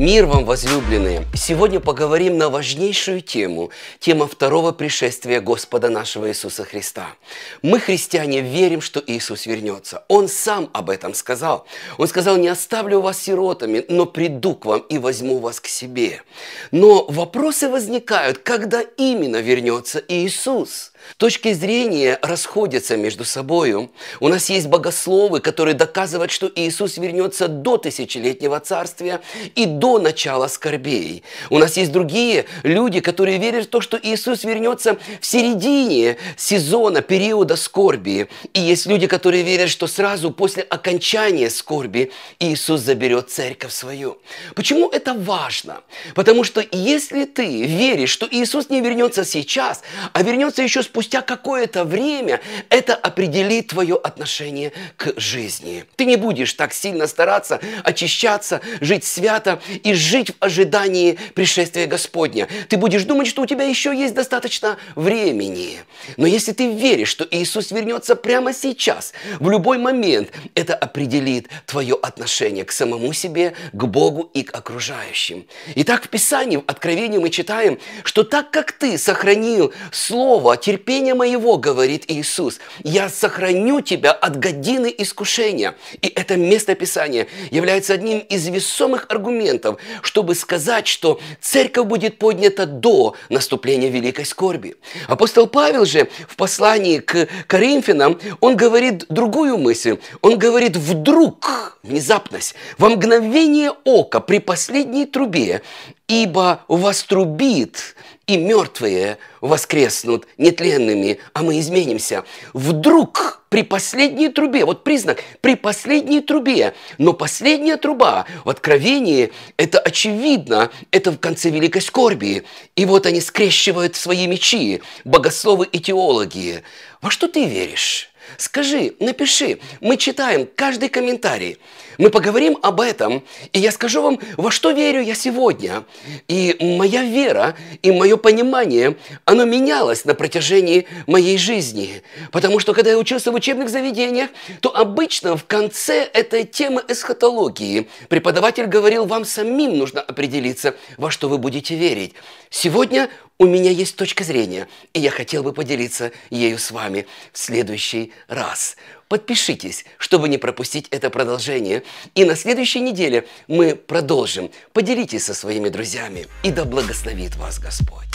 Мир вам, возлюбленные! Сегодня поговорим на важнейшую тему, тема второго пришествия Господа нашего Иисуса Христа. Мы, христиане, верим, что Иисус вернется. Он сам об этом сказал. Он сказал, не оставлю вас сиротами, но приду к вам и возьму вас к себе. Но вопросы возникают, когда именно вернется Иисус? Точки зрения расходятся между собой. У нас есть богословы, которые доказывают, что Иисус вернется до тысячелетнего царствия и до начала скорбей. У нас есть другие люди, которые верят в то, что Иисус вернется в середине сезона, периода скорби. И есть люди, которые верят, что сразу после окончания скорби Иисус заберет церковь свою. Почему это важно? Потому что если ты веришь, что Иисус не вернется сейчас, а вернется еще с спустя какое-то время это определит твое отношение к жизни. Ты не будешь так сильно стараться очищаться, жить свято и жить в ожидании пришествия Господня. Ты будешь думать, что у тебя еще есть достаточно времени. Но если ты веришь, что Иисус вернется прямо сейчас, в любой момент, это определит твое отношение к самому себе, к Богу и к окружающим. Итак, в Писании, в Откровении мы читаем, что так как ты сохранил слово терпение терпения моего, говорит Иисус, я сохраню тебя от годины искушения. И это место Писания является одним из весомых аргументов, чтобы сказать, что церковь будет поднята до наступления великой скорби. Апостол Павел же в послании к Коринфянам, он говорит другую мысль. Он говорит, вдруг, внезапность, во мгновение ока при последней трубе Ибо вострубит, и мертвые воскреснут нетленными, а мы изменимся. Вдруг при последней трубе, вот признак, при последней трубе, но последняя труба в Откровении, это очевидно, это в конце Великой Скорби. И вот они скрещивают свои мечи, богословы и теологи. Во что ты веришь? Скажи, напиши. Мы читаем каждый комментарий. Мы поговорим об этом, и я скажу вам, во что верю я сегодня. И моя вера, и мое понимание, оно менялось на протяжении моей жизни. Потому что, когда я учился в учебных заведениях, то обычно в конце этой темы эсхатологии преподаватель говорил, вам самим нужно определиться, во что вы будете верить. Сегодня у меня есть точка зрения, и я хотел бы поделиться ею с вами в следующий раз. Подпишитесь, чтобы не пропустить это продолжение. И на следующей неделе мы продолжим. Поделитесь со своими друзьями, и да благословит вас Господь.